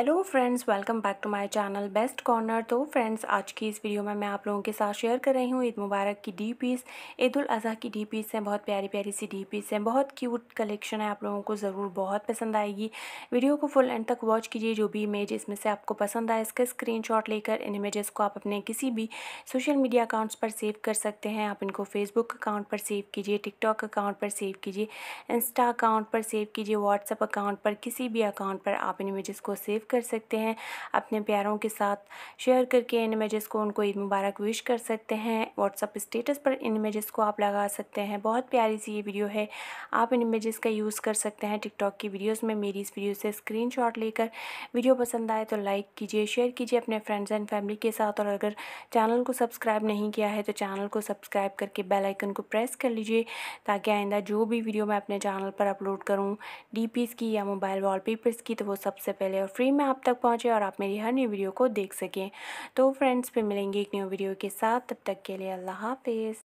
hello friends welcome back to my channel best corner तो friends आज की इस वीडियो में मैं आप लोगों के साथ शेयर कर रही हूँ ईद मुबारक की डी पीस ईद अज़हा की डी पीस हैं बहुत प्यारी प्यारी सी डी पीस हैं बहुत क्यूट कलेक्शन है आप लोगों को ज़रूर बहुत पसंद आएगी वीडियो को फुल एंड तक वॉच कीजिए जो भी इमेज इसमें से आपको पसंद आए इसका स्क्रीन लेकर इन इमेज़ को आप अपने किसी भी सोशल मीडिया अकाउंट्स पर सेव कर सकते हैं आप इनको फेसबुक अकाउंट पर सेव कीजिए टिकटॉक अकाउंट पर सेव कीजिए इंस्टा अकाउंट पर सेव कीजिए व्हाट्सअप अकाउंट पर किसी भी अकाउंट पर आप इन इमेज़ को सेव कर सकते हैं अपने प्यारों के साथ शेयर करके इन इमेज़ को उनको ईद मुबारक विश कर सकते हैं व्हाट्सअप स्टेटस पर इन इमेजेस को आप लगा सकते हैं बहुत प्यारी सी ये वीडियो है आप इन इमेज़ का यूज़ कर सकते हैं टिकटॉक की वीडियोज़ में मेरी इस वीडियो से स्क्रीन लेकर वीडियो पसंद आए तो लाइक कीजिए शेयर कीजिए अपने फ्रेंड्स एंड फैमिली के साथ और अगर चैनल को सब्सक्राइब नहीं किया है तो चैनल को सब्सक्राइब करके बेल आइकन को प्रेस कर लीजिए ताकि आइंदा जो भी वीडियो मैं अपने चैनल पर अपलोड करूँ डी की या मोबाइल वॉलपेपर्स की तो वो सबसे पहले और फ्री ही मैं आप तक पहुँचे और आप मेरी हर न्यू वीडियो को देख सकें तो फ्रेंड्स फिर मिलेंगे एक न्यू वीडियो के साथ तब तक के लिए अल्लाह हाफिज़